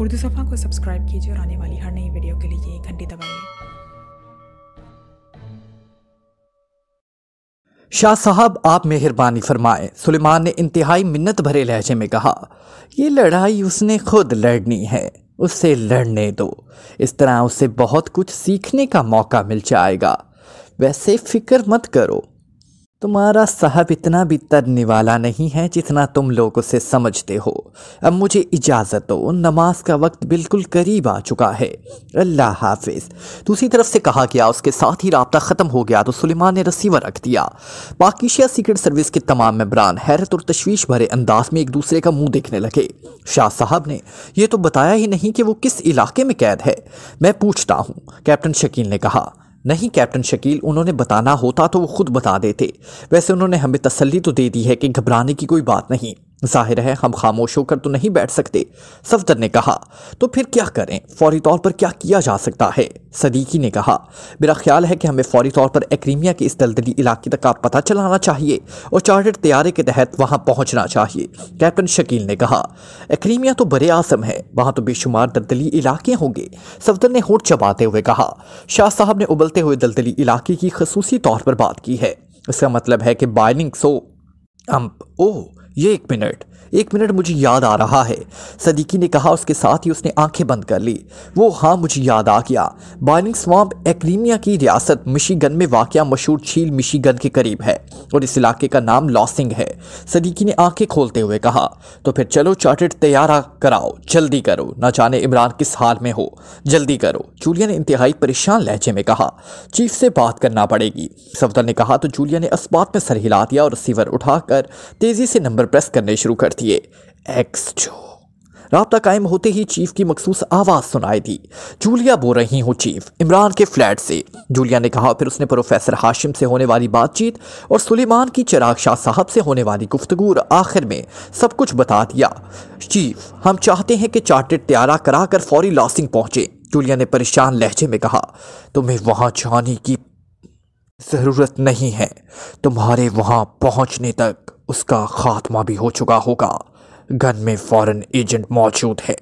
उर्दू सफ़ा को सब्सक्राइब कीजिए और आने वाली हर नई वीडियो के लिए घंटी दबाइए शाह साहब आप मेहरबानी फरमाएं सुलेमान ने इंतहाई मिन्नत भरे लहजे में कहा यह लड़ाई उसने खुद लड़नी है उससे लड़ने दो इस तरह उसे बहुत कुछ सीखने का मौका मिल जाएगा वैसे फिक्र मत करो तुम्हारा साहब इतना भी तरने वाला नहीं है जितना तुम लोग उसे समझते हो अब मुझे इजाज़त दो नमाज का वक्त बिल्कुल करीब आ चुका है अल्लाह हाफिज दूसरी तरफ से कहा गया उसके साथ ही रबता ख़त्म हो गया तो सुलेमान ने रसीवर रख दिया पाकिशिया सीक्रेट सर्विस के तमाम मेबरान हैरत और तशवीश भरे अंदाज में एक दूसरे का मुँह देखने लगे शाह साहब ने यह तो बताया ही नहीं कि वो किस इलाके में कैद है मैं पूछता हूँ कैप्टन शकील ने कहा नहीं कैप्टन शकील उन्होंने बताना होता तो वो खुद बता देते वैसे उन्होंने हमें तसल्ली तो दे दी है कि घबराने की कोई बात नहीं जाहिर है हम खामोश होकर तो नहीं बैठ सकते सफदर ने कहा तो फिर क्या करें फौरी तौर पर क्या किया जा सकता है सदीकी ने कहा मेरा ख्याल है कि हमें फौरी तौर पर एक्रीमिया के इस दलदली इलाके तक का पता चलाना चाहिए और चार्टर तैयारे के तहत वहां पहुंचना चाहिए कैप्टन शकील ने कहा एक्रीमिया तो बड़े आसम है वहां तो बेशुमार दलदली इलाके होंगे सफदर ने होट चबाते हुए कहा शाह साहब ने उबलते हुए दलदली इलाके की खसूसी तौर पर बात की है इसका मतलब है कि बाइनिंग सो अम्प ओह ये एक मिनट एक मिनट मुझे याद आ रहा है सदीकी ने कहा उसके साथ ही उसने आंखें बंद कर ली वो हाँ मुझे याद आ गया बाइनिंग स्वाम्प एक्रीमिया की रियासत मिशीगन में वाक़ मशहूर झील मिशीगन के करीब है और इस इलाके का नाम लॉसिंग है सदीकी ने आंखें खोलते हुए कहा तो फिर चलो चार्टेड तैयार कराओ जल्दी करो ना जाने इमरान किस हाल में हो जल्दी करो जूलिया ने इंतहाई परेशान लहजे में कहा चीफ से बात करना पड़ेगी सफदर ने कहा तो जूलिया ने अस्पात में सर हिला दिया और रिसीवर उठाकर तेज़ी से नंबर प्रेस करने शुरू कर दिए एक्स जो रबता कायम होते ही चीफ की मखसूस आवाज़ सुनाई दी जूलिया बोल रही हूँ चीफ इमरान के फ्लैट से जूलिया ने कहा फिर उसने प्रोफेसर हाशिम से होने वाली बातचीत और सुलेमान की चिराग शाह साहब से होने वाली गुफ्तगु आखिर में सब कुछ बता दिया चीफ हम चाहते हैं कि चार्टेड त्यारा करा कर फौरी लॉसिंग पहुँचे जूलिया ने परेशान लहजे में कहा तुम्हें वहाँ जाने की ज़रूरत नहीं है तुम्हारे वहाँ पहुँचने तक उसका खात्मा भी हो चुका होगा घन में फॉरेन एजेंट मौजूद है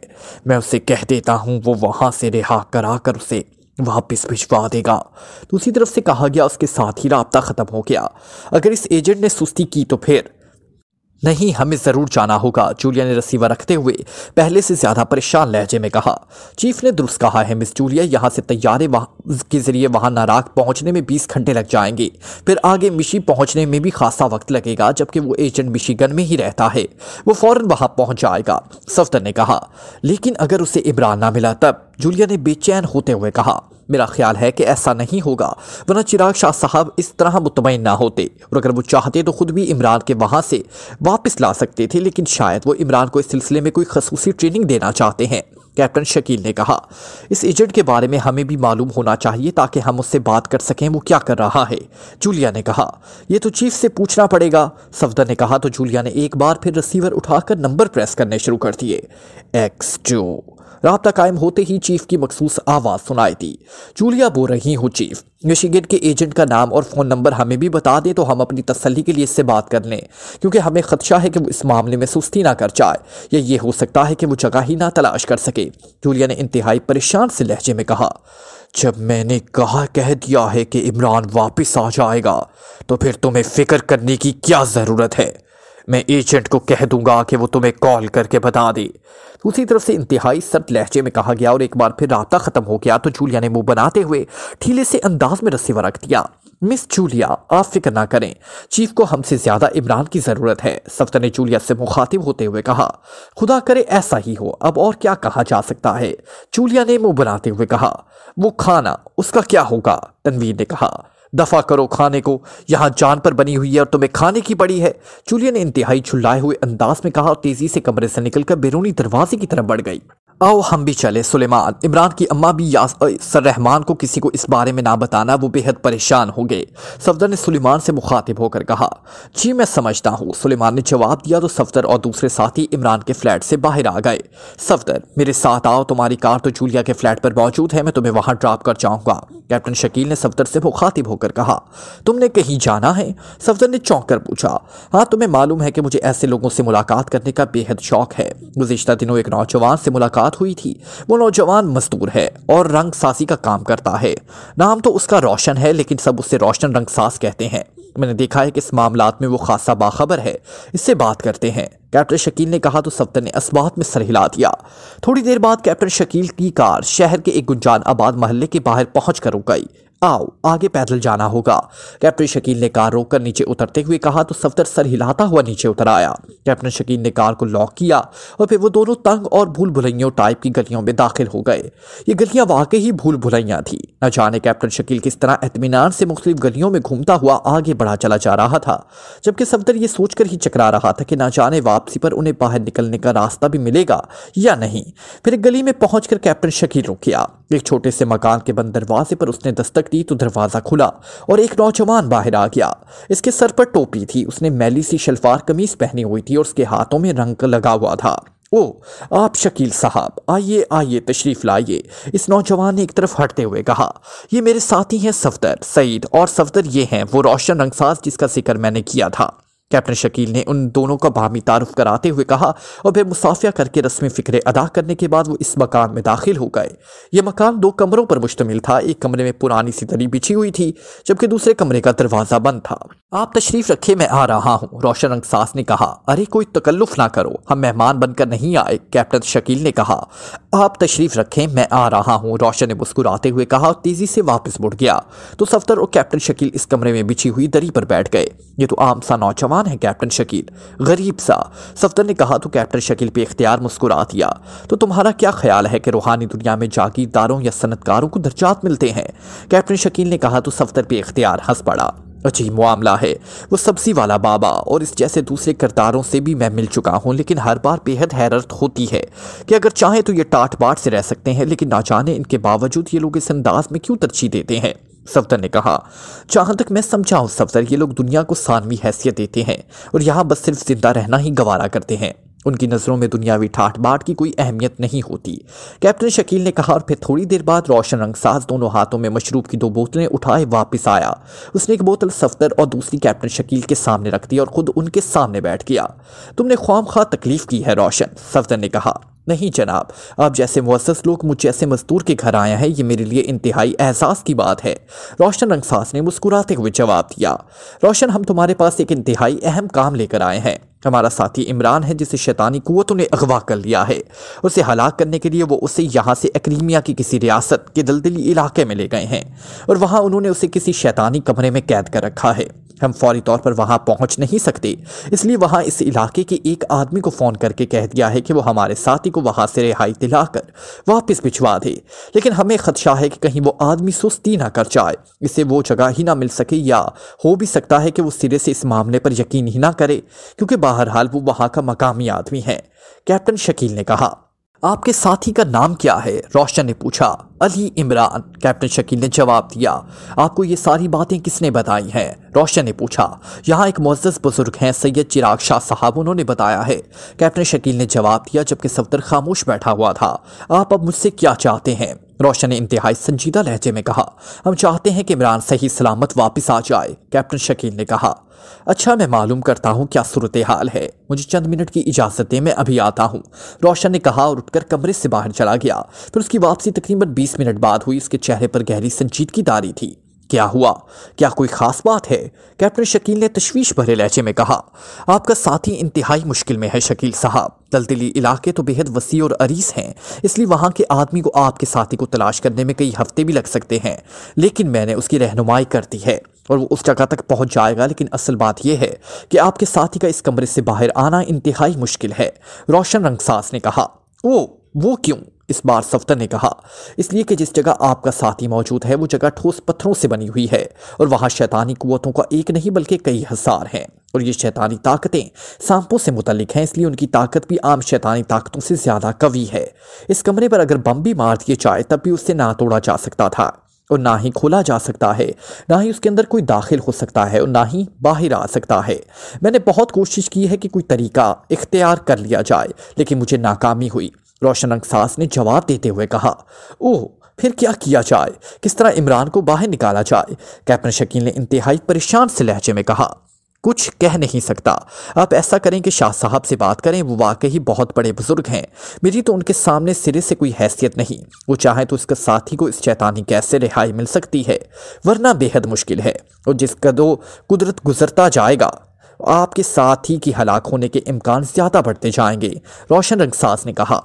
मैं उसे कह देता हूँ वो वहाँ से रिहा करा कर उसे वापस भिजवा देगा दूसरी तरफ से कहा गया उसके साथ ही रबता ख़त्म हो गया अगर इस एजेंट ने सुस्ती की तो फिर नहीं हमें ज़रूर जाना होगा जूलिया ने रसीवा रखते हुए पहले से ज़्यादा परेशान लहजे में कहा चीफ ने दुरुस्त कहा है मिस जूलिया यहाँ से तैयारे के ज़रिए वहां नाराग पहुँचने में बीस घंटे लग जाएंगे फिर आगे मिशी पहुँचने में भी खासा वक्त लगेगा जबकि वो एजेंट मिशीगन में ही रहता है वो फ़ौर वहाँ पहुँच जाएगा सफदर ने कहा लेकिन अगर उसे इमरान ना मिला तब जूलिया ने बेचैन होते हुए कहा मेरा ख्याल है कि ऐसा नहीं होगा वरना चिराग शाह साहब इस तरह मुतमिन ना होते और अगर वो चाहते तो ख़ुद भी इमरान के वहाँ से वापस ला सकते थे लेकिन शायद वो इमरान को इस सिलसिले में कोई खसूसी ट्रेनिंग देना चाहते हैं कैप्टन शकील ने कहा इस एजेंट के बारे में हमें भी मालूम होना चाहिए ताकि हम उससे बात कर सकें वो क्या कर रहा है जूलिया ने कहा यह तो चीफ से पूछना पड़ेगा सफदर ने कहा तो जूलिया ने एक बार फिर रिसीवर उठाकर नंबर प्रेस करने शुरू कर दिए एक्स टू रबता कायम होते ही चीफ की मखसूस आवाज़ सुनाई दी जूलिया बोल रही हूँ चीफ मिशिगन के एजेंट का नाम और फ़ोन नंबर हमें भी बता दें तो हम अपनी तसली के लिए इससे बात कर लें क्योंकि हमें खदशा है कि वो इस मामले में सुस्ती ना कर जाए या ये हो सकता है कि वो जगह ही ना तलाश कर सके जूलिया ने इंतहाई परेशान से लहजे में कहा जब मैंने कहा कह दिया है कि इमरान वापस आ जाएगा तो फिर तुम्हें फ़िक्र करने की क्या ज़रूरत है मैं एजेंट को कह दूंगा कि वो तुम्हें कॉल करके बता दे दूसरी तरफ से इंतहाई सर्द लहजे में कहा गया और एक बार फिर रबता ख़त्म हो गया तो जूलिया ने मुंह बनाते हुए ठीले से अंदाज में रस्सी रख दिया मिस जूलिया आप फिक्र ना करें चीफ को हमसे ज़्यादा इमरान की ज़रूरत है सफ्तर ने जूलिया से मुखातिब होते हुए कहा खुदा करे ऐसा ही हो अब और क्या कहा जा सकता है जूलिया ने मुंह बनाते हुए कहा वो खाना उसका क्या होगा तनवीर ने कहा दफ़ा करो खाने को यहाँ जान पर बनी हुई है और तुम्हें खाने की पड़ी है चूलिया ने इंतहाई छुल्लाए हुए अंदाज में कहा और तेज़ी से कमरे से निकलकर बैरूनी दरवाजे की तरफ बढ़ गई आओ हम भी चले सुलेमान इमरान की अम्मा भी सर रहमान को किसी को इस बारे में ना बताना वो बेहद परेशान हो गए सफदर ने सुलेमान से मुखातिब होकर कहा जी मैं समझता हूँ सुलेमान ने जवाब दिया तो सफदर और दूसरे साथी इमरान के फ्लैट से बाहर आ गए सफदर मेरे साथ आओ तुम्हारी कार तो जूलिया के फ्लैट पर मौजूद है मैं तुम्हें वहाँ ड्राप कर जाऊँगा कैप्टन शकील ने सफदर से मुखातिब होकर कहा तुमने कहीं जाना है सफदर ने चौंक कर पूछा हाँ तुम्हें मालूम है कि मुझे ऐसे लोगों से मुलाकात करने का बेहद शौक है गुजशत दिनों एक नौजवान से मुलाकात मुलाकात हुई थी वो नौजवान मजदूर है और रंग सासी का काम करता है नाम तो उसका रोशन है लेकिन सब उसे रोशन रंग सास कहते हैं मैंने देखा है कि इस मामला में वो खासा बाखबर है इससे बात करते हैं कैप्टन शकील ने कहा तो सफ्तर ने असबात में सर हिला दिया थोड़ी देर बाद कैप्टन शकील की कार शहर के एक गुंजान आबाद महल्ले के बाहर पहुंचकर रुक गई आओ आगे पैदल जाना होगा कैप्टन शकील ने कार रोककर नीचे उतरते हुए कहा तो सफदर सर हिलाता हुआ नीचे उतर आया कैप्टन शकील ने कार को लॉक किया और फिर वो दोनों तंग और भूल भुलैयों टाइप की गलियों में दाखिल हो गए ये गलियां वाकई ही भूल भुलैयाँ थी न जाने कैप्टन शकील किस तरह एतमीनान से मुख्तलिफ गलियों में घूमता हुआ आगे बढ़ा चला जा रहा था जबकि सफदर ये सोचकर ही चकरा रहा था कि ना जाने वापसी पर उन्हें बाहर निकलने का रास्ता भी मिलेगा या नहीं फिर एक गली में पहुंचकर कैप्टन शकील रुक गया एक छोटे से मकान के बंद दरवाजे पर उसने दस्तक खटखटी तो दरवाज़ा खुला और एक नौजवान बाहर आ गया इसके सर पर टोपी थी उसने मैली सी शलवार कमीज पहनी हुई थी और उसके हाथों में रंग लगा हुआ था ओ आप शकील साहब आइए आइए तशरीफ़ लाइए इस नौजवान ने एक तरफ हटते हुए कहा ये मेरे साथी हैं सफदर सईद और सफदर ये हैं वो रोशन रंगसाज जिसका जिक्र मैंने किया था कैप्टन शकील ने उन दोनों का बामी तारुफ कराते हुए कहा और फिर मुसाफिया करके रस्म फ़िक्रे अदा करने के बाद वो इस मकान में दाखिल हो गए ये मकान दो कमरों पर मुश्तमिल था एक कमरे में पुरानी सी दरी बिछी हुई थी जबकि दूसरे कमरे का दरवाज़ा बंद था आप तशरीफ़ रखे मैं आ रहा हूँ रोशन रंग सास ने कहा अरे कोई तकल्लुफ़ ना करो हम मेहमान बनकर नहीं आए कैप्टन शकील ने कहा आप तशरीफ़ रखें मैं आ रहा हूँ रोशन ने मुस्कुराते हुए कहा और तेज़ी से वापस मुड़ गया तो सफ्तर और कैप्टन शकील इस कमरे में बिछी हुई दरी पर बैठ गए ये तो आम सा नौजवान कौन है कैप्टन शकील गरीब सा सफदर ने कहा तो कैप्टन शकील पे इख्तियार मुस्कुरा दिया तो तुम्हारा क्या ख्याल है कि रूहानी दुनिया में जागीरदारों या सनतकारों को दर्जात मिलते हैं कैप्टन शकील ने कहा तो सफदर पे इख्तियार हंस पड़ा अजीब मामला है वो सब्जी वाला बाबा और इस जैसे दूसरे करदारों से भी मैं मिल चुका हूँ लेकिन हर बार बेहद हैरत होती है कि अगर चाहें तो ये टाट बाट से रह सकते हैं लेकिन ना जाने इनके बावजूद ये लोग इस अंदाज में क्यों तरजीह देते हैं सफदर ने कहा जहां तक मैं समझाऊं सफदर ये लोग दुनिया को सानवी हैसियत देते हैं और यहाँ बस सिर्फ जिंदा रहना ही गवारा करते हैं उनकी नज़रों में दुनियावी ठाट बाट की कोई अहमियत नहीं होती कैप्टन शकील ने कहा और फिर थोड़ी देर बाद रोशन रंगसाज दोनों हाथों में मशरूब की दो बोतलें उठाए वापस आया उसने एक बोतल सफदर और दूसरी कैप्टन शकील के सामने रख दी और ख़ुद उनके सामने बैठ गया तुमने ख्वाम खा तकलीफ़ की है रोशन सफदर ने कहा नहीं जनाब आप जैसे मुसस लोग मुझ जैसे मजदूर के घर आया है ये मेरे लिए इंतहाई एहसास की बात है रोशन रंगसास ने मुस्कुराते हुए जवाब दिया रोशन हम तुम्हारे पास एक इंतहाई अहम काम लेकर आए हैं हमारा साथी इमरान है जिसे शैतानी कुतों ने अगवा कर लिया है उसे हलाक करने के लिए वो उसे यहाँ से अक्रीमिया की किसी रियासत के दलदली इलाके में ले गए हैं और वहाँ उन्होंने उसे किसी शैतानी कमरे में कैद कर रखा है हम फौरी तौर पर वहाँ पहुँच नहीं सकते इसलिए वहाँ इस इलाके के एक आदमी को फ़ोन करके कह दिया है कि वो हमारे साथी को वहाँ से रिहाई दिलाकर वापस भिजवा दे लेकिन हमें खदशा है कि कहीं वो आदमी सुस्ती ना कर जाए इसे वो जगह ही ना मिल सके या हो भी सकता है कि वो सिरे से इस मामले पर यकीन ही ना करे क्योंकि बहरहाल वो वहाँ का मकामी आदमी है कैप्टन शकील ने कहा आपके साथी का नाम क्या है रोशन ने पूछा अली इमरान कैप्टन शकील ने जवाब दिया आपको ये सारी बातें किसने बताई हैं रोशन ने पूछा यहाँ एक मोजस बुजुर्ग हैं सैयद चिराग शाह साहब उन्होंने बताया है कैप्टन शकील ने जवाब दिया जबकि सफदर खामोश बैठा हुआ था आप अब मुझसे क्या चाहते हैं रोशन ने इंतहाई संजीदा लहजे में कहा हम चाहते हैं कि इमरान सही सलामत वापस आ जाए कैप्टन शकील ने कहा अच्छा मैं मालूम करता हूँ क्या सूरत हाल है मुझे चंद मिनट की इजाज़त दें मैं अभी आता हूँ रोशन ने कहा और उठकर कमरे से बाहर चला गया फिर उसकी वापसी तकरीबन बीस मिनट बाद हुई उसके चेहरे पर गहरी की दारी थी क्या हुआ क्या कोई ख़ास बात है कैप्टन शकील ने तशवीश भरे लहजे में कहा आपका साथी इंतहाई मुश्किल में है शकील साहब दलदली इलाके तो बेहद वसी और अरीस हैं इसलिए वहाँ के आदमी को आपके साथी को तलाश करने में कई हफ्ते भी लग सकते हैं लेकिन मैंने उसकी रहनुमाई कर दी है और वो उस जगह तक पहुंच जाएगा लेकिन असल बात यह है कि आपके साथी का इस कमरे से बाहर आना इंतहाई मुश्किल है रोशन रंगसास ने कहा ओ वो क्यों इस बार सफ्तर ने कहा इसलिए कि जिस जगह आपका साथी मौजूद है वो जगह ठोस पत्थरों से बनी हुई है और वहाँ शैतानी कुतों का एक नहीं बल्कि कई हज़ार हैं और ये शैतानी ताकतें सांपों से मुतलिक हैं इसलिए उनकी ताकत भी आम शैतानी ताकतों से ज़्यादा कवी है इस कमरे पर अगर बम भी मार दिए जाए तब भी उससे ना तोड़ा जा सकता था और ना ही खोला जा सकता है ना ही उसके अंदर कोई दाखिल हो सकता है और ना ही बाहर आ सकता है मैंने बहुत कोशिश की है कि कोई तरीका इख्तियार कर लिया जाए लेकिन मुझे नाकामी हुई रोशन सास ने जवाब देते हुए कहा ओह फिर क्या किया जाए किस तरह इमरान को बाहर निकाला जाए कैप्टन शकील ने इंतहाई परेशान से लहजे में कहा कुछ कह नहीं सकता आप ऐसा करें कि शाह साहब से बात करें वो वाकई बहुत बड़े बुजुर्ग हैं मेरी तो उनके सामने सिरे से कोई हैसियत नहीं वो चाहे तो इसके साथी को इस चैतानी कैसे रिहाई मिल सकती है वरना बेहद मुश्किल है और जिसका दो कुदरत गुजरता जाएगा आपके साथी की हलाक होने के इम्कान ज़्यादा बढ़ते जाएंगे रोशन रंगसाज ने कहा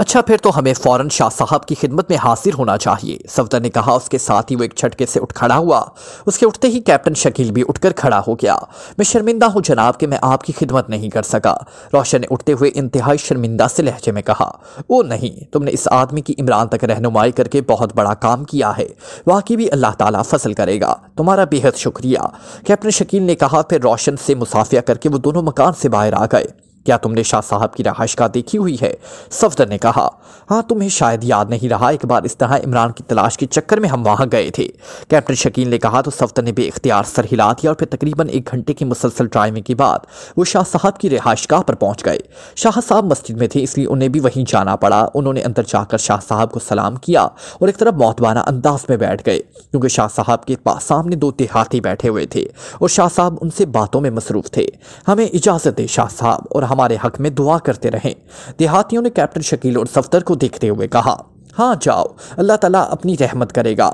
अच्छा फिर तो हमें फौरन शाह साहब की खिदमत में हाजिर होना चाहिए सफदर ने कहा उसके साथ ही वो एक झटके से उठ खड़ा हुआ उसके उठते ही कैप्टन शकील भी उठकर खड़ा हो गया मैं शर्मिंदा हूँ जनाब कि मैं आपकी खिदमत नहीं कर सका रोशन ने उठते हुए इंतहाई शर्मिंदा से लहजे में कहा ओ नहीं तुमने इस आदमी की इमरान तक रहनुमाई करके बहुत बड़ा काम किया है वाकई भी अल्लाह ताला फसल करेगा तुम्हारा बेहद शुक्रिया कैप्टन शकील ने कहा फिर रोशन से मुसाफिया करके वो दोनों मकान से बाहर आ गए क्या तुमने शाह साहब की रहाइश का देखी हुई है सफदर ने कहा हाँ तुम्हें शायद याद नहीं रहा एक बार इस तरह इमरान की तलाश के चक्कर में हम वहाँ गए थे कैप्टन शकील ने कहा तो सफदर ने भी इख्तियार सर हिला दिया और फिर तकरीबन एक घंटे की मुसलसल ड्राइविंग के बाद वो शाह साहब की रहाइशगाह पर पहुँच गए शाह साहब मस्जिद में थे इसलिए उन्हें भी वहीं जाना पड़ा उन्होंने अंदर जाकर शाह साहब को सलाम किया और एक तरफ मौतबाना अंदाज में बैठ गए क्योंकि शाह साहब के पास सामने दो देहाती बैठे हुए थे और शाह साहब उनसे बातों में मसरूफ़ थे हमें इजाज़त दे शाह साहब और हमारे हक में दुआ करते रहें देहातियों ने कैप्टन शकील और सफदर को देखते हुए कहा हाँ जाओ अल्लाह तला अपनी रहमत करेगा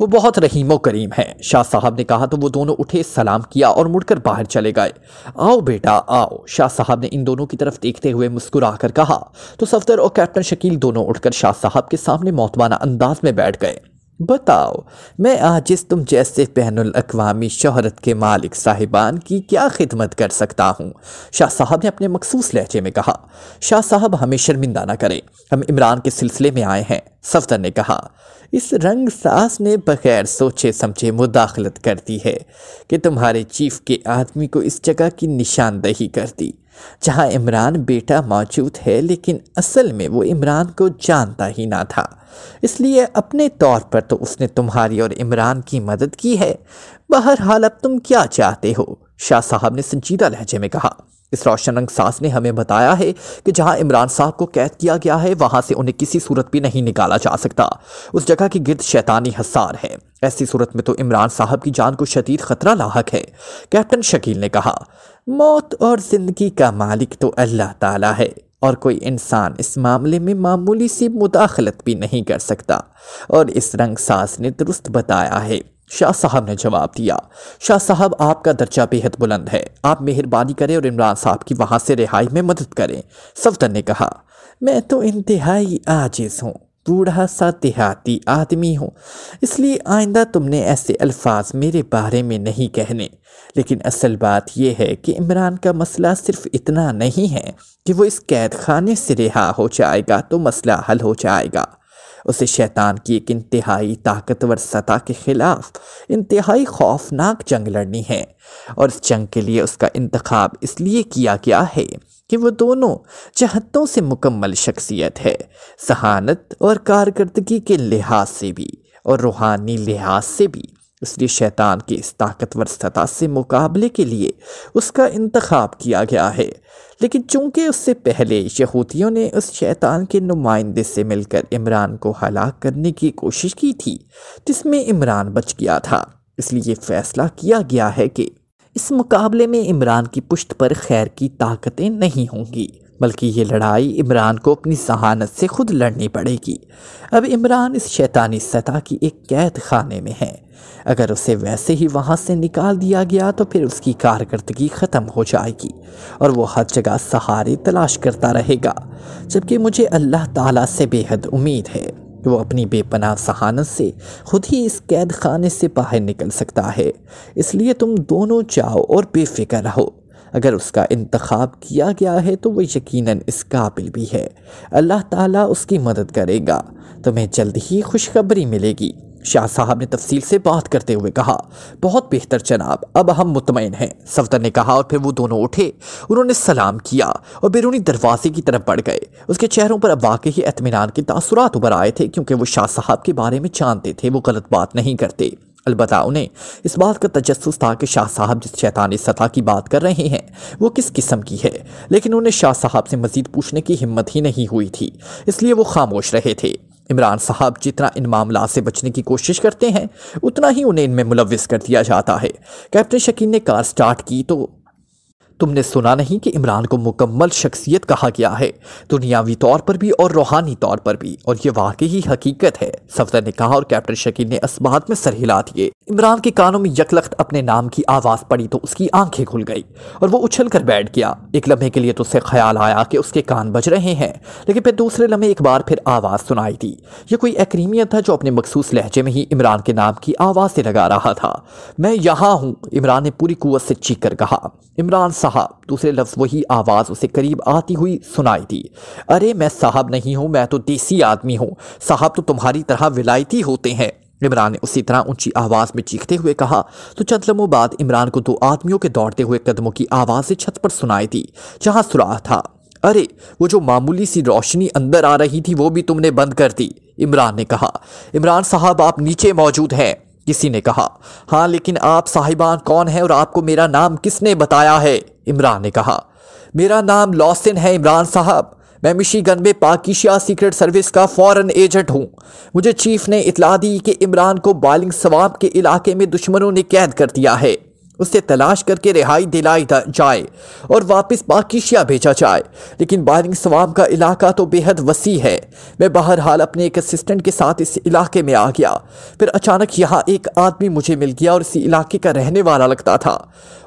वो बहुत रहीम करीम है शाह साहब ने कहा तो वो दोनों उठे सलाम किया और मुड़कर बाहर चले गए आओ बेटा आओ शाह साहब ने इन दोनों की तरफ देखते हुए मुस्कुरा कर कहा तो सफदर और कैप्टन शकील दोनों उठकर शाह साहब के सामने मौतवाना अंदाज में बैठ गए बताओ मैं आज इस तुम जैसे बैन अवी शहरत के मालिक साहिबान की क्या खिदमत कर सकता हूँ शाह साहब ने अपने मखसूस लहजे में कहा शाह साहब हमें शर्मिंदा ना करें हम इमरान के सिलसिले में आए हैं सफदर ने कहा इस रंग सास ने बगैर सोचे समझे मुदाखलत कर दी है कि तुम्हारे चीफ के आदमी को इस जगह की निशानदही कर दी जहां इमरान बेटा मौजूद है लेकिन असल में वो इमरान को जानता ही ना था इसलिए अपने तौर पर तो उसने तुम्हारी और इमरान की मदद की है बहरहाल अब तुम क्या चाहते हो शाह साहब ने संजीदा लहजे में कहा इस रोशन रंग सास ने हमें बताया है कि जहां इमरान साहब को कैद किया गया है वहां से उन्हें किसी सूरत भी नहीं निकाला जा सकता उस जगह के गिरद शैतानी हसार है ऐसी सूरत में तो इमरान साहब की जान को शदीद खतरा लाक है कैप्टन शकील ने कहा मौत और ज़िंदगी का मालिक तो अल्लाह ताला है और कोई इंसान इस मामले में मामूली सी मुदाखलत भी नहीं कर सकता और इस रंग सास ने दुरुस्त बताया है शाह साहब ने जवाब दिया शाह साहब आपका दर्जा बेहद बुलंद है आप मेहरबानी करें और इमरान साहब की वहाँ से रिहाई में मदद करें सफदर ने कहा मैं तो इंतहाई आजिज़ हूँ बूढ़ा सा देहाती आदमी हो इसलिए आइंदा तुमने ऐसे अल्फाज मेरे बारे में नहीं कहने लेकिन असल बात यह है कि इमरान का मसला सिर्फ इतना नहीं है कि वो इस कैद खाने से रिहा हो जाएगा तो मसला हल हो जाएगा उसे शैतान की एक इंतहाई ताकतवर सतह के ख़िलाफ़ इंतहाई खौफनाक जंग लड़नी है और इस जंग के लिए उसका इंतखब इसलिए किया गया है कि वो दोनों जहतों से मुकम्मल शख्सियत है सहानत और कारकर्दगी के लिहाज से भी और रूहानी लिहाज से भी इसलिए शैतान की इस ताकतवर सतह से मुकाबले के लिए उसका इंतखब किया गया है लेकिन चूंकि उससे पहले यहूदियों ने उस शैतान के नुमाइंदे से मिलकर इमरान को हलाक करने की कोशिश की थी जिसमें इमरान बच गया था इसलिए फैसला किया गया है कि इस मुकाबले में इमरान की पुश्त पर खैर की ताकतें नहीं होंगी बल्कि ये लड़ाई इमरान को अपनी सहानत से खुद लड़नी पड़ेगी अब इमरान इस शैतानी सतह की एक कैद खाने में है अगर उसे वैसे ही वहाँ से निकाल दिया गया तो फिर उसकी कारकर्दगी ख़त्म हो जाएगी और वो हर जगह सहारे तलाश करता रहेगा जबकि मुझे अल्लाह ताला से बेहद उम्मीद है वो अपनी बेपनाह सहानत से खुद ही इस कैद खाने से बाहर निकल सकता है इसलिए तुम दोनों जाओ और बेफिक्र रहो अगर उसका इंतखब किया गया है तो वह यकीनन इस काबिल भी है अल्लाह ताला उसकी मदद करेगा तुम्हें जल्द ही खुशखबरी मिलेगी शाह साहब ने तफसील से बात करते हुए कहा बहुत बेहतर जनाब अब हम मुतमिन हैं सफदर ने कहा और फिर वो दोनों उठे उन्होंने सलाम किया और बैरूनी दरवाजे की तरफ बढ़ गए उसके चेहरों पर अब वाकई ही अतमान के तासरात उभर आए थे क्योंकि वो शाह साहब के बारे में जानते थे वो गलत बात नहीं करते अलबत् उन्हें इस बात का तजस था कि शाह साहब जिस शैतानी सतह की बात कर रहे हैं वो किस किस्म की है लेकिन उन्हें शाह साहब से मज़ीद पूछने की हिम्मत ही नहीं हुई थी इसलिए वो खामोश रहे थे इमरान साहब जितना इन मामला से बचने की कोशिश करते हैं उतना ही उन्हें इनमें मुलविस कर दिया जाता है कैप्टन शकीन ने कार स्टार्ट की तो तुमने सुना नहीं कि इमरान को मुकम्मल शख्सियत कहा गया है दुनियावी तौर पर भी और रूहानी तौर पर भी और ये वाकई ही हकीकत है सफदर ने कहा और कैप्टन शकील ने असबात में सर हिला दिए इमरान के कानों में यकलख्त अपने नाम की आवाज़ पड़ी तो उसकी आंखें खुल गई और वो उछल कर बैठ गया एक लम्हे के लिए तो उसे ख्याल आया कि उसके कान बज रहे हैं लेकिन फिर दूसरे लम्हे एक बार फिर आवाज़ सुनाई दी ये कोई अक्रीमियत था जो अपने मखसूस लहजे में ही इमरान के नाम की आवाज़ से लगा रहा था मैं यहाँ हूँ इमरान ने पूरी कुत से चीख कर कहा इमरान साहब कहा दूसरे लफ्ज़ वही आवाज़ उसे करीब आती हुई सुनाई दी अरे मैं साहब नहीं हूँ मैं तो देसी आदमी हूँ साहब तो तुम्हारी तरह विलायती होते हैं इमरान ने उसी तरह ऊंची आवाज़ में चीखते हुए कहा तो चंद लम्हों बाद इमरान को दो आदमियों के दौड़ते हुए कदमों की आवाज़ें छत पर सुनाई दी जहाँ सुराह था अरे वो जो मामूली सी रोशनी अंदर आ रही थी वो भी तुमने बंद कर दी इमरान ने कहा इमरान साहब आप नीचे मौजूद हैं किसी ने कहा हाँ लेकिन आप साहिबान कौन हैं और आपको मेरा नाम किसने बताया है इमरान ने कहा मेरा नाम लॉसिन है इमरान साहब मैं मिशीगन में पाकिशिया सीक्रेट सर्विस का फॉरेन एजेंट हूँ मुझे चीफ ने इतला दी कि इमरान को बालिंग सवाब के इलाके में दुश्मनों ने कैद कर दिया है उसे तलाश करके रिहाई दिलाई जाए और वापस बाकीशिया भेजा जाए लेकिन बारिंग स्वाम का इलाका तो बेहद वसी है मैं बाहर हाल अपने एक असिस्टेंट के साथ इस इलाके में आ गया फिर अचानक यहाँ एक आदमी मुझे मिल गया और इसी इलाके का रहने वाला लगता था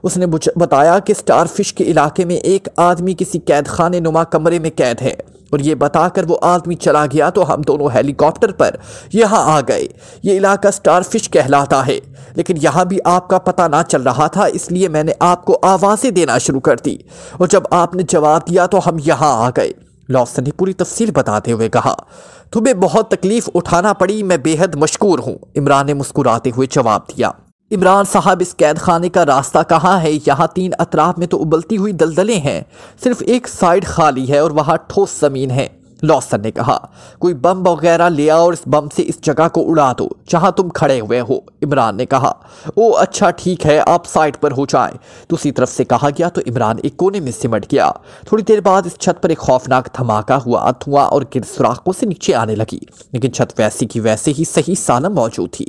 उसने मुझे बताया कि स्टारफिश के इलाके में एक आदमी किसी कैद नुमा कमरे में कैद है और ये बताकर वो आदमी चला गया तो हम दोनों हेलीकॉप्टर पर यहाँ आ गए ये इलाका स्टारफिश कहलाता है लेकिन यहाँ भी आपका पता ना चल रहा था इसलिए मैंने आपको आवाज़ें देना शुरू कर दी और जब आपने जवाब दिया तो हम यहाँ आ गए लॉसन ने पूरी तफसील बताते हुए कहा तुम्हें बहुत तकलीफ़ उठाना पड़ी मैं बेहद मशहूर हूँ इमरान ने मुस्कुराते हुए जवाब दिया इमरान साहब इस कैद खाने का रास्ता कहाँ है यहाँ तीन अतराफ में तो उबलती हुई दलदलें हैं सिर्फ एक साइड खाली है और वहाँ ठोस ज़मीन है लॉसन ने कहा कोई बम वगैरह ले आओ और इस बम से इस जगह को उड़ा दो जहां तुम खड़े हुए हो इमरान ने कहा ओ अच्छा ठीक है आप साइड पर हो जाए दूसरी तरफ से कहा गया तो इमरान एक कोने में सिमट गया थोड़ी देर बाद इस छत पर एक खौफनाक धमाका हुआ धुआं और गिर सुराखों से नीचे आने लगी लेकिन छत वैसी की वैसे ही सही सालम मौजूद थी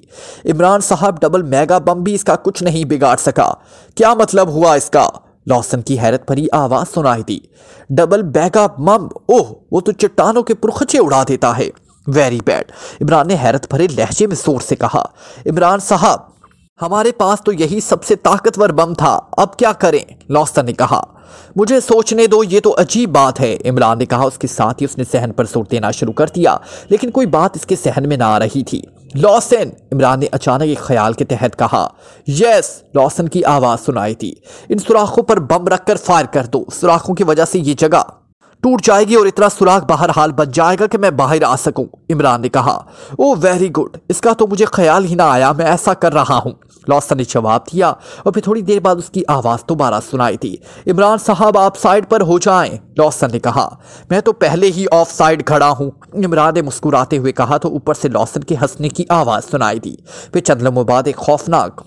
इमरान साहब डबल मेगा बम भी इसका कुछ नहीं बिगाड़ सका क्या मतलब हुआ इसका लॉसन की हैरत भरी आवाज़ सुनाई दी डबल बैकअप मम ओह वो तो चट्टानों के पुरखचे उड़ा देता है वेरी बैड इमरान ने हैरत भरे लहजे में ज़ोर से कहा इमरान साहब हमारे पास तो यही सबसे ताकतवर बम था अब क्या करें लॉसन ने कहा मुझे सोचने दो ये तो अजीब बात है इमरान ने कहा उसके साथ ही उसने सहन पर जोर देना शुरू कर दिया लेकिन कोई बात इसके सहन में ना आ रही थी लॉसन इमरान ने अचानक एक ख्याल के तहत कहा यस लॉसन की आवाज़ सुनाई थी इन सुराखों पर बम रखकर फायर कर दो सुराखों की वजह से ये जगह टूट जाएगी और इतना सुराख बाहर हाल बच जाएगा कि मैं बाहर आ सकूं इमरान ने कहा ओ वेरी गुड इसका तो मुझे ख्याल ही ना आया मैं ऐसा कर रहा हूं लॉसन ने जवाब दिया और फिर थोड़ी देर बाद उसकी आवाज़ दोबारा सुनाई दी इमरान साहब आप साइड पर हो जाएं लॉसन ने कहा मैं तो पहले ही ऑफ साइड खड़ा हूं इमरान ने मुस्कुराते हुए कहा तो ऊपर से लॉसन के हंसने की आवाज़ सुनाई दी फिर चंद लम्हों बाद एक खौफनाक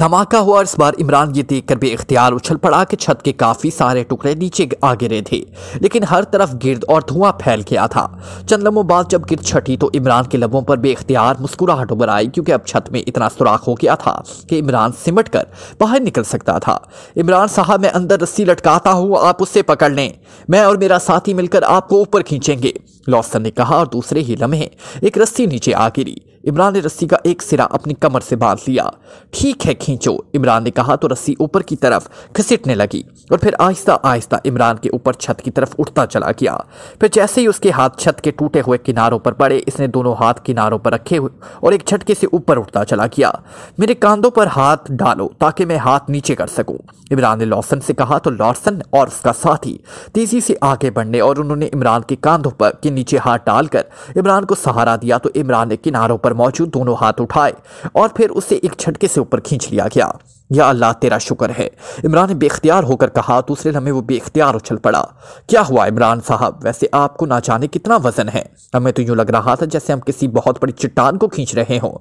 धमाका हुआ और इस बार इमरान ये देख कर बेख्तियार उछल पड़ा कि छत के काफ़ी सारे टुकड़े नीचे आ गिरे थे लेकिन हर तरफ गिर्द और धुआं फैल गया था चंद लम्बों बाद जब गिर्द छटी तो इमरान के लबों पर इख्तियार मुस्कुराहट उभर आई क्योंकि अब छत में इतना सुराख हो गया था कि इमरान सिमट कर बाहर निकल सकता था इमरान साहब मैं अंदर रस्सी लटकाता हूँ आप उससे पकड़ लें मैं और मेरा साथी मिलकर आपको ऊपर खींचेंगे लॉसन ने कहा और दूसरे ही लम्हे एक रस्सी नीचे आ गिरी इमरान ने रस्सी का एक सिरा अपनी कमर से बांध लिया ठीक है खींचो इमरान ने कहा तो रस्सी ऊपर की तरफ घसीटने लगी और फिर आहिस्ता आहिस्ता इमरान के ऊपर छत की तरफ उठता चला गया फिर जैसे ही उसके हाथ छत के टूटे हुए किनारों पर पड़े इसने दोनों हाथ किनारों पर रखे हुए और एक झटके से ऊपर उठता चला गया मेरे कांधों पर हाथ डालो ताकि मैं हाथ नीचे कर सकूं इमरान ने लॉसन से कहा तो लॉसन और उसका साथी तेजी से आगे बढ़ने और उन्होंने इमरान के कांधों पर के नीचे हाथ डालकर इमरान को सहारा दिया तो इमरान ने किनारों पर पर मौजूद दोनों हाथ उठाए और फिर उसे एक झटके से ऊपर खींच लिया गया या अल्लाह तेरा शुक्र है इमरान ने बेख्तियार होकर कहा दूसरे लम्हे वो बेख्तियार उछल पड़ा क्या हुआ इमरान साहब वैसे आपको ना जाने कितना वजन है हमें तो यूं लग रहा था जैसे हम किसी बहुत बड़ी चट्टान को खींच रहे हों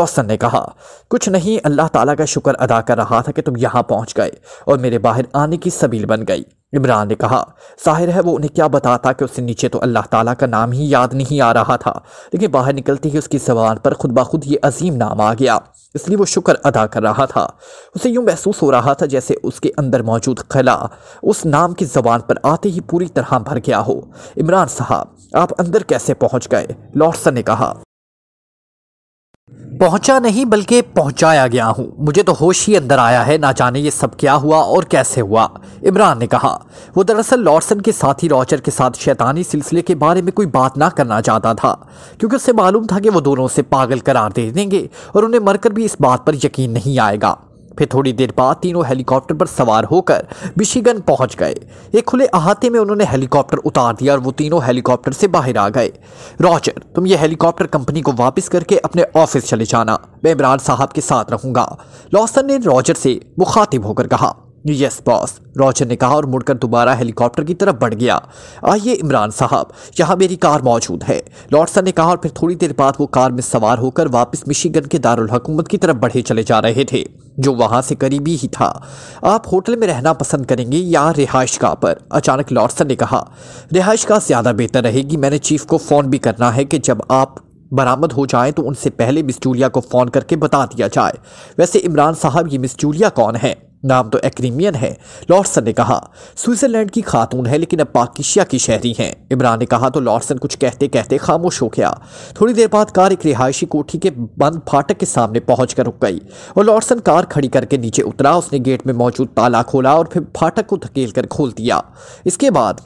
लौसन ने कहा कुछ नहीं अल्लाह ताला का शुक्र अदा कर रहा था कि तुम यहाँ पहुँच गए और मेरे बाहर आने की सबील बन गई इमरान ने कहा साहिर है वो उन्हें क्या बताता कि उससे नीचे तो अल्लाह ताला का नाम ही याद नहीं आ रहा था लेकिन बाहर निकलते ही उसकी जबान पर खुद ब खुद ये अजीम नाम आ गया इसलिए वो शुक्र अदा कर रहा था उसे यूँ महसूस हो रहा था जैसे उसके अंदर मौजूद खला उस नाम की जबान पर आते ही पूरी तरह भर गया हो इमरान साहब आप अंदर कैसे पहुँच गए लॉर्डसन ने कहा पहुंचा नहीं बल्कि पहुंचाया गया हूं मुझे तो होश ही अंदर आया है ना जाने ये सब क्या हुआ और कैसे हुआ इमरान ने कहा वो दरअसल लॉर्सन के साथी रॉचर के साथ शैतानी सिलसिले के बारे में कोई बात ना करना चाहता था क्योंकि उससे मालूम था कि वो दोनों से पागल करार दे देंगे और उन्हें मरकर भी इस बात पर यकीन नहीं आएगा फिर थोड़ी देर बाद तीनों हेलीकॉप्टर पर सवार होकर मिशिगन पहुंच गए एक खुले अहाते में उन्होंने हेलीकॉप्टर उतार दिया और वो तीनों हेलीकॉप्टर से बाहर आ गए रॉजर तुम ये हेलीकॉप्टर कंपनी को वापस करके अपने ऑफिस चले जाना मैं इमरान साहब के साथ रहूँगा लॉसन ने रॉजर से मुखातिब होकर कहा यस बॉस रोशन ने कहा और मुड़कर दोबारा हेलीकॉप्टर की तरफ बढ़ गया आइए इमरान साहब यहाँ मेरी कार मौजूद है लॉर्डसन ने कहा और फिर थोड़ी देर बाद वो कार में सवार होकर वापस मिशीगन के दारुल हुकूमत की तरफ बढ़े चले जा रहे थे जो वहाँ से करीबी ही था आप होटल में रहना पसंद करेंगे या रिहाइश का पर अचानक लॉर्डसन ने कहा रिहाइश का ज़्यादा बेहतर रहेगी मैंने चीफ को फ़ोन भी करना है कि जब आप बरामद हो जाए तो उनसे पहले मिस जूलिया को फ़ोन करके बता दिया जाए वैसे इमरान साहब ये मिस जूलिया कौन है नाम तो एक्रीमियन है लॉर्सन ने कहा स्विट्जरलैंड की खातून है लेकिन अब पाकिशिया की शहरी हैं इमरान ने कहा तो लॉर्सन कुछ कहते कहते खामोश हो गया थोड़ी देर बाद कार एक रिहायशी कोठी के बंद फाटक के सामने पहुंच कर रुक गई और लॉर्सन कार खड़ी करके नीचे उतरा उसने गेट में मौजूद ताला खोला और फिर फाटक को धकेल कर खोल दिया इसके बाद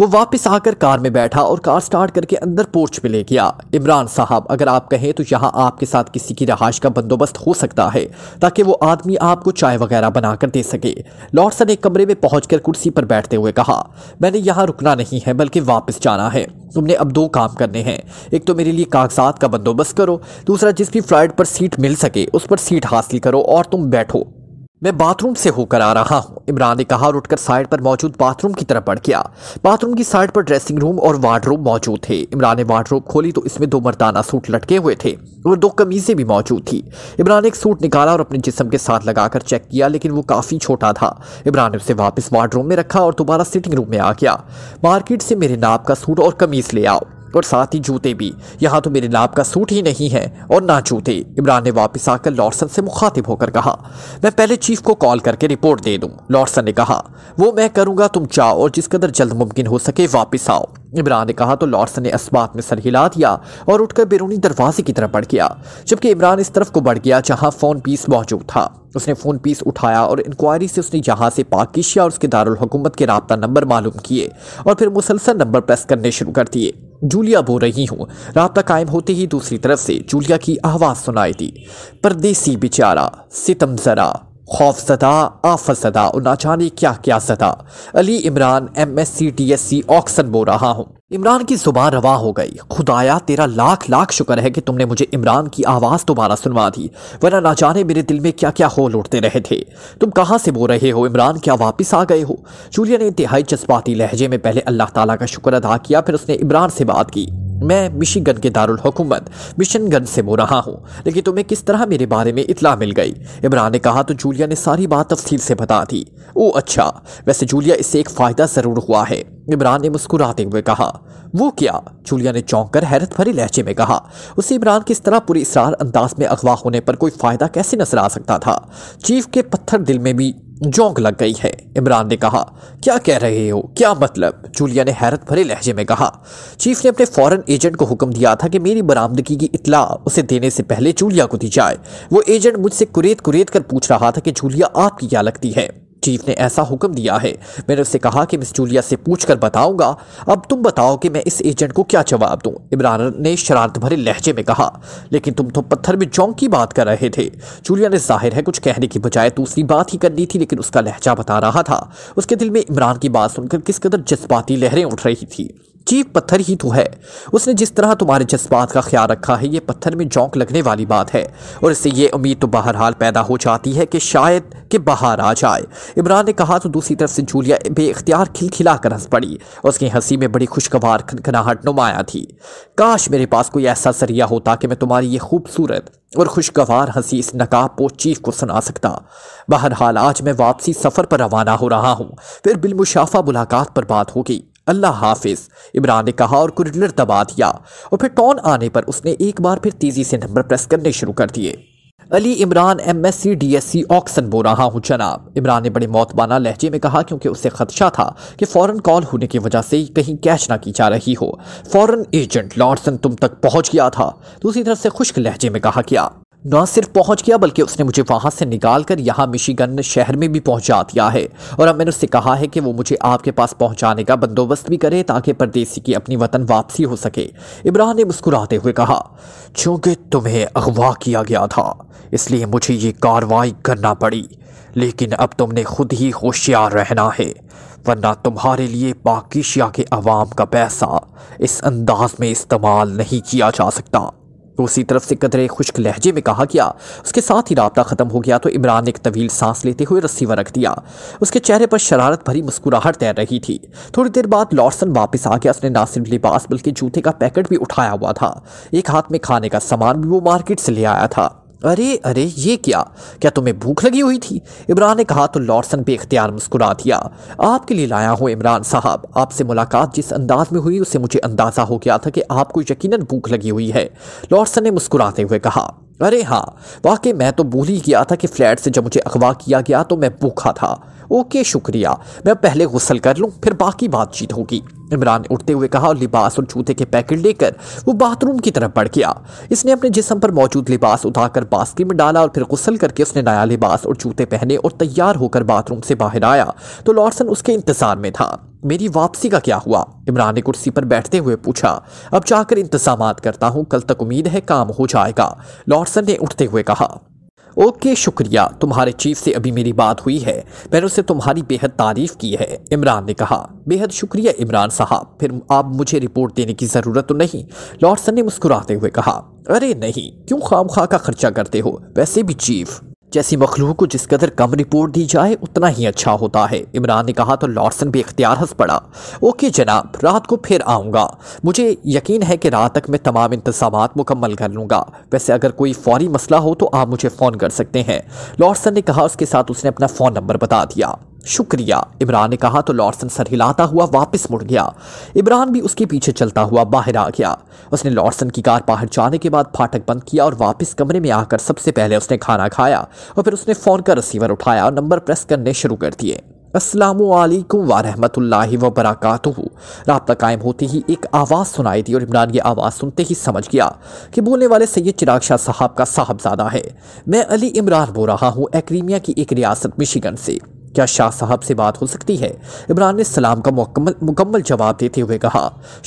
वो वापस आकर कार में बैठा और कार स्टार्ट करके अंदर पोर्च पे ले गया इमरान साहब अगर आप कहें तो यहाँ आपके साथ किसी की रहाइश का बंदोबस्त हो सकता है ताकि वो आदमी आपको चाय वगैरह बनाकर दे सके लॉर्डसन एक कमरे में पहुँच कुर्सी पर बैठते हुए कहा मैंने यहाँ रुकना नहीं है बल्कि वापस जाना है तुमने अब दो काम करने हैं एक तो मेरे लिए कागजात का बंदोबस्त करो दूसरा जिस भी फ्लाइट पर सीट मिल सके उस पर सीट हासिल करो और तुम बैठो मैं बाथरूम से होकर आ रहा हूँ इमरान ने कहा और उठकर साइड पर मौजूद बाथरूम की तरफ बढ़ गया बाथरूम की साइड पर ड्रेसिंग रूम और वार्डरूम मौजूद थे इमरान ने वार्डरूम खोली तो इसमें दो मर्दाना सूट लटके हुए थे और दो कमीज़ें भी मौजूद थी इमरान ने एक सूट निकाला और अपने जिसम के साथ लगाकर चेक किया लेकिन वो काफ़ी छोटा था इमरान ने उसे वापस वार्डरूम में रखा और दोबारा सिटिंग रूम में आ गया मार्केट से मेरे नाप का सूट और कमीज़ ले आओ और साथ ही जूते भी यहाँ तो मेरे नाप का सूट ही नहीं है और ना जूते इमरान ने वापस आकर लॉर्सन से मुखातिब होकर कहा मैं पहले चीफ को कॉल करके रिपोर्ट दे दूँ लॉर्सन ने कहा वो मैं करूँगा तुम जाओ और जिस कदर जल्द मुमकिन हो सके वापस आओ इमरान ने कहा तो लॉर्सन ने इस्बात में सर हिला दिया और उठकर बैरूनी दरवाजे की तरफ बढ़ गया जबकि इमरान इस तरफ को बढ़ गया जहाँ फ़ोन पीस मौजूद था उसने फ़ोन पीस उठाया और इंक्वायरी से उसने यहाँ से पाकिशिया और उसके दारकूमत के रबता नंबर मालूम किए और फिर मुसलसल नंबर प्रेस करने शुरू कर दिए जूलिया बो रही हूँ रबता कायम होते ही दूसरी तरफ से जूलिया की आवाज़ सुनाई दी परदेसी बेचारा सितम जरा खौफ सदा आफत सदा और ना जाने क्या क्या सदा Ali Imran M S C T S C ऑक्सन बो रहा हूँ इमरान की जुबान रवा हो गई खुदाया तेरा लाख लाख शुक्र है कि तुमने मुझे इमरान की आवाज़ दोबारा सुनवा दी वरना ना जाने मेरे दिल में क्या क्या होल उठते रहे थे तुम कहाँ से बो रहे हो इमरान क्या वापस आ गए हो जूलिया ने इंतहाई जज्बाती लहजे में पहले अल्लाह ताला का शुक्र अदा किया फिर उसने इमरान से बात की मैं मिशीगन के दारुल हुकूमत मिशनगन से बोल रहा हूँ लेकिन तुम्हें किस तरह मेरे बारे में इतला मिल गई इमरान ने कहा तो जूलिया ने सारी बात तफसील से बता दी ओ अच्छा वैसे जूलिया इससे एक फ़ायदा ज़रूर हुआ है इमरान ने मुस्कुराते हुए कहा वो क्या जूलिया ने चौंक कर हैरत भरे लहजे में कहा उसे इमरान किस तरह पूरी इसरार अंदाज में अगवा होने पर कोई फ़ायदा कैसे नजर आ सकता था चीफ के पत्थर दिल में भी जोंक लग गई है इमरान ने कहा क्या कह रहे हो क्या मतलब जूलिया ने हैरत भरे लहजे में कहा चीफ ने अपने फॉरेन एजेंट को हुक्म दिया था कि मेरी बरामदगी की इतला उसे देने से पहले जूलिया को दी जाए वो एजेंट मुझसे कुरेद कुरेद कर पूछ रहा था कि जूलिया आपकी क्या लगती है चीफ ने ऐसा हुक्म दिया है मैंने उससे कहा कि मिस जूलिया से पूछ कर अब तुम बताओ कि मैं इस एजेंट को क्या जवाब दूं इमरान ने शरारत भरे लहजे में कहा लेकिन तुम तो पत्थर में चौंक की बात कर रहे थे जूलिया ने जाहिर है कुछ कहने की बजाय दूसरी बात ही करनी थी लेकिन उसका लहजा बता रहा था उसके दिल में इमरान की बात सुनकर किस कदर जज्बाती लहरें उठ रही थी चीफ पत्थर ही तो है उसने जिस तरह तुम्हारे जज्बात का ख्याल रखा है ये पत्थर में जोंक लगने वाली बात है और इससे ये उम्मीद तो बहरहाल पैदा हो जाती है कि शायद कि बाहर आ जाए इमरान ने कहा तो दूसरी तरफ से जूलिया बेख्तियार खिलखिला कर हंस पड़ी उसकी हंसी में बड़ी खुशगवार खनखनाहट नुमाया थी काश मेरे पास कोई ऐसा जरिया होता कि मैं तुम्हारी ये खूबसूरत और खुशगवार हंसी इस नकाब पो चीफ को सुना सकता बहरहाल आज मैं वापसी सफ़र पर रवाना हो रहा हूँ फिर बिलमुशाफा मुलाकात पर बात होगी अल्लाह हाफिज इमरान ने कहा और कुरिडलर दबा दिया और फिर टॉन आने पर उसने एक बार फिर तेज़ी से नंबर प्रेस करने शुरू कर दिए Ali Imran M S C D S C ऑक्सन बो रहा हूँ जनाब इमरान ने बड़े मौतबाना लहजे में कहा क्योंकि उसे खदशा था कि फ़ौरन कॉल होने की वजह से कहीं कैच ना की जा रही हो फ़ौरन एजेंट लॉर्डसन तुम तक पहुँच गया था दूसरी तरफ से खुश्क लहजे में कहा गया न सिर्फ पहुंच गया बल्कि उसने मुझे वहां से निकाल कर यहाँ मिशीगन शहर में भी पहुंचा दिया है और अब मैंने उससे कहा है कि वो मुझे आपके पास पहुंचाने का बंदोबस्त भी करे ताकि परदेसी की अपनी वतन वापसी हो सके इमरान ने मुस्कुराते हुए कहा चूंकि तुम्हें अगवा किया गया था इसलिए मुझे ये कार्रवाई करना पड़ी लेकिन अब तुमने खुद ही होशियार रहना है वरना तुम्हारे लिए पाकिशिया के अवाम का पैसा इस अंदाज में इस्तेमाल नहीं किया जा सकता दूसरी उसी तरफ से कदरे खुश्क लहजे में कहा गया उसके साथ ही रबता ख़त्म हो गया तो इमरान ने एक तवील सांस लेते हुए रस्सीवर रख दिया उसके चेहरे पर शरारत भरी मुस्कुराहट तैर रही थी थोड़ी देर बाद लॉर्सन वापस आ गया उसने ना सिर्फ लिबास बल्कि जूते का पैकेट भी उठाया हुआ था एक हाथ में खाने का सामान भी वो मार्केट से ले आया था अरे अरे ये क्या क्या तुम्हें भूख लगी हुई थी इमरान ने कहा तो लॉर्सन बेख्तियार मुस्कुरा दिया आपके लिए लाया हूँ इमरान साहब आपसे मुलाकात जिस अंदाज में हुई उससे मुझे अंदाज़ा हो गया था कि आपको यकीनन भूख लगी हुई है लॉर्सन ने मुस्कुराते हुए कहा अरे हाँ वाकई मैं तो भूल ही गया था कि फ्लैट से जब मुझे अगवा किया गया तो मैं भूखा था ओके शुक्रिया मैं पहले गुसल कर लूँ फिर बाकी बातचीत होगी इमरान उठते हुए कहा और लिबास और जूते के पैकेट लेकर वो बाथरूम की तरफ बढ़ गया इसने अपने जिसम पर मौजूद लिबास उठाकर बास्की में डाला और फिर गुसल करके उसने नया लिबास और जूते पहने और तैयार होकर बाथरूम से बाहर आया तो लॉर्सन उसके इंतज़ार में था मेरी वापसी का क्या हुआ इमरान ने कुर्सी पर बैठते हुए पूछा अब जाकर इंतजाम करता हूँ कल तक उम्मीद है काम हो जाएगा लॉर्सन ने उठते हुए कहा ओके शुक्रिया तुम्हारे चीफ से अभी मेरी बात हुई है मैंने उसे तुम्हारी बेहद तारीफ़ की है इमरान ने कहा बेहद शुक्रिया इमरान साहब फिर आप मुझे रिपोर्ट देने की ज़रूरत तो नहीं लॉर्डसन ने मुस्कुराते हुए कहा अरे नहीं क्यों खाम खा का खर्चा करते हो वैसे भी चीफ जैसी मखलूक को जिस कदर कम रिपोर्ट दी जाए उतना ही अच्छा होता है इमरान ने कहा तो लॉर्सन भी इख्तियार हंस पड़ा ओके जनाब रात को फिर आऊँगा मुझे यकीन है कि रात तक मैं तमाम इंतजाम मुकम्मल कर लूँगा वैसे अगर कोई फौरी मसला हो तो आप मुझे फ़ोन कर सकते हैं लॉर्सन ने कहा उसके साथ उसने अपना फ़ोन नंबर बता दिया शुक्रिया इमरान ने कहा तो लॉर्सन सर हिलाता हुआ वापस मुड़ गया इमरान भी उसके पीछे चलता हुआ बाहर आ गया उसने लॉर्सन की कार बाहर जाने के बाद फाटक बंद किया और वापस कमरे में आकर सबसे पहले उसने खाना खाया और फिर उसने फ़ोन का रिसीवर उठाया और नंबर प्रेस करने शुरू कर दिए असलम वरहमल ला बरक़ात रबता कायम होते ही एक आवाज़ सुनाई थी और इमरान ये आवाज़ सुनते ही समझ गया कि बोलने वाले सैयद चिराग शाह साहब का साहबजादा है मैं अली इमरान बोल रहा हूँ एक्रीमिया की एक रियासत मिशिगन से क्या शाह साहब से बात हो सकती है इमरान ने सलाम का मुकम्मल मुकम्मल जवाब देते हुए कहा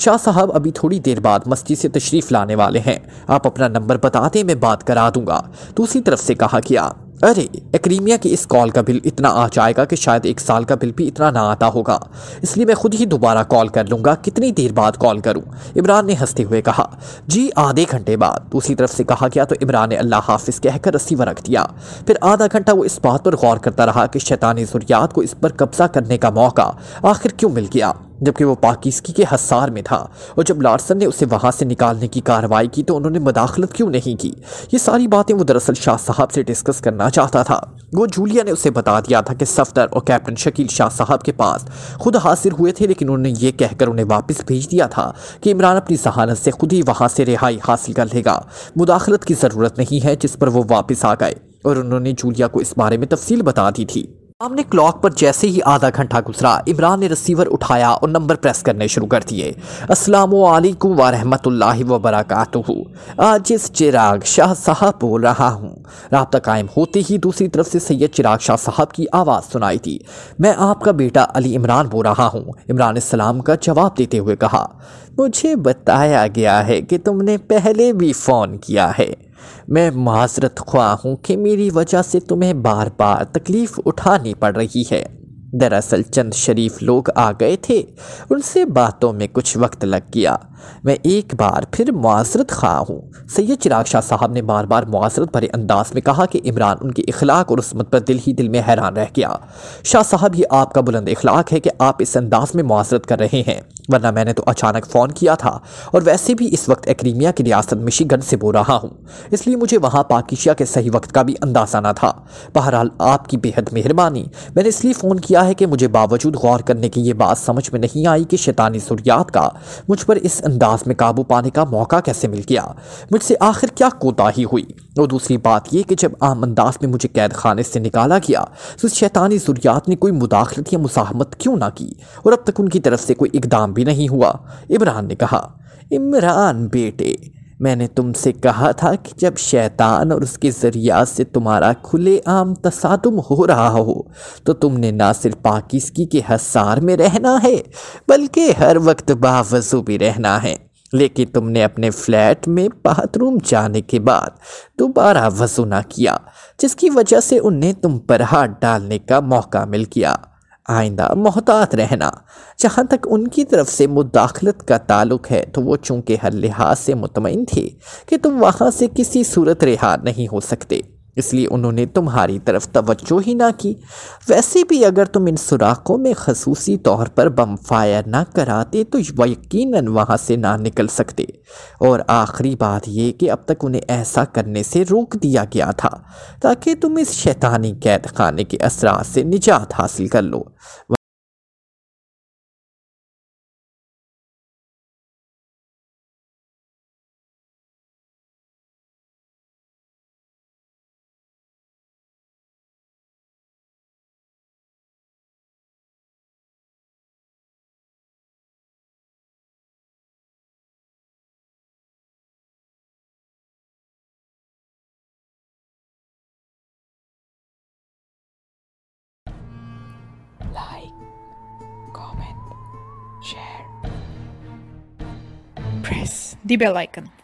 शाह साहब अभी थोड़ी देर बाद मस्जिद से तशरीफ़ लाने वाले हैं आप अपना नंबर बता दें मैं बात करा दूंगा दूसरी तरफ से कहा गया अरे एक्रीमिया की इस कॉल का बिल इतना आ जाएगा कि शायद एक साल का बिल भी इतना ना आता होगा इसलिए मैं खुद ही दोबारा कॉल कर लूँगा कितनी देर बाद कॉल करूँ इमरान ने हंसते हुए कहा जी आधे घंटे बाद दूसरी तरफ से कहा गया तो इमरान ने अल्लाह हाफिज़ कहकर रस्सी रख दिया फिर आधा घंटा वो इस बात पर गौर करता रहा कि शैतानी ज़ुरियात को इस पर कब्ज़ा करने का मौका आखिर क्यों मिल गया जबकि वो पाकिस्की के हसार में था और जब लार्सन ने उसे वहाँ से निकालने की कार्रवाई की तो उन्होंने मदाखलत क्यों नहीं की ये सारी बातें वो दरअसल शाह साहब से डिस्कस करना चाहता था वो जूलिया ने उसे बता दिया था कि सफदर और कैप्टन शकील शाह साहब के पास खुद हासिर हुए थे लेकिन उन्होंने ये कहकर उन्हें वापस भेज दिया था कि इमरान अपनी जहानत से खुद ही वहाँ से रिहाई हासिल कर लेगा मुदाखलत की ज़रूरत नहीं है जिस पर वो वापस आ गए और उन्होंने जूलिया को इस बारे में तफसील बता दी थी सामने क्लॉक पर जैसे ही आधा घंटा गुजरा इमरान ने रिसीवर उठाया और नंबर प्रेस करने शुरू कर दिए अस्सलाम वालेकुम व रहमतुल्लाहि चिराग शाह साहब बोल रहा हूँ रबता कायम होते ही दूसरी तरफ से सैयद चिराग शाह साहब की आवाज़ सुनाई थी मैं आपका बेटा अली इमरान बोल रहा हूँ इमरान इस्लाम का जवाब देते हुए कहा मुझे बताया गया है कि तुमने पहले भी फ़ोन किया है मैं माजरत ख्वा हूँ कि मेरी वजह से तुम्हें बार बार तकलीफ़ उठानी पड़ रही है दरअसल चंद शरीफ लोग आ गए थे उनसे बातों में कुछ वक्त लग गया मैं एक बार फिर मुआसरत खा हूँ सैयद चिराग शाह साहब ने बार बार मुआसरत भरे अंदाज में कहा कि इमरान उनके अखलाक और उसमत पर दिल ही दिल में हैरान रह गया शाह साहब ये आपका बुलंद अखलाक है कि आप इस अंदाज में मुआसरत कर रहे हैं वरना मैंने तो अचानक फ़ोन किया था और वैसे भी इस वक्त एक्रीमिया की रियासत मिशीगन से बो रहा हूँ इसलिए मुझे वहाँ पाकिशिया के सही वक्त का भी अंदाज आना था बहरहाल आपकी बेहद मेहरबानी मैंने इसलिए फ़ोन किया है कि मुझे बावजूद गौर करने की ये बात समझ में नहीं आई कि शैतानी सुरियात का मुझ पर इस अंदाज में काबू पाने का मौका कैसे मिल गया मुझसे आखिर क्या कोताही हुई और दूसरी बात यह कि जब आम अंदाज में मुझे कैद खाने से निकाला गया तो शैतानी सुरियात ने कोई मुदाखलत या मुसाहमत क्यों ना की और अब तक उनकी तरफ से कोई इकदाम भी नहीं हुआ इमरान ने कहा इमरान बेटे मैंने तुमसे कहा था कि जब शैतान और उसके ज़रियात से तुम्हारा खुलेआम तसादुम हो रहा हो तो तुमने ना सिर्फ पाकिस्की के हसार में रहना है बल्कि हर वक्त बावजू भी रहना है लेकिन तुमने अपने फ्लैट में बाथरूम जाने के बाद दोबारा वजू ना किया जिसकी वजह से उन्हें तुम पर हाथ डालने का मौका मिल गया आइंदा मोहतात रहना जहाँ तक उनकी तरफ से मुदाखलत का ताल्लुक है तो वो चूँकि हर लिहाज से मुतमिन थे कि तुम वहाँ से किसी सूरत रिहा नहीं हो सकते इसलिए उन्होंने तुम्हारी तरफ तवज्जो ही ना की वैसे भी अगर तुम इन सुराखों में खसूसी तौर पर बम फायर ना कराते तो यकीन वहाँ से ना निकल सकते और आखिरी बात यह कि अब तक उन्हें ऐसा करने से रोक दिया गया था ताकि तुम इस शैतानी कैद खाने के असरा से निजात हासिल कर लो share. Press the bell icon.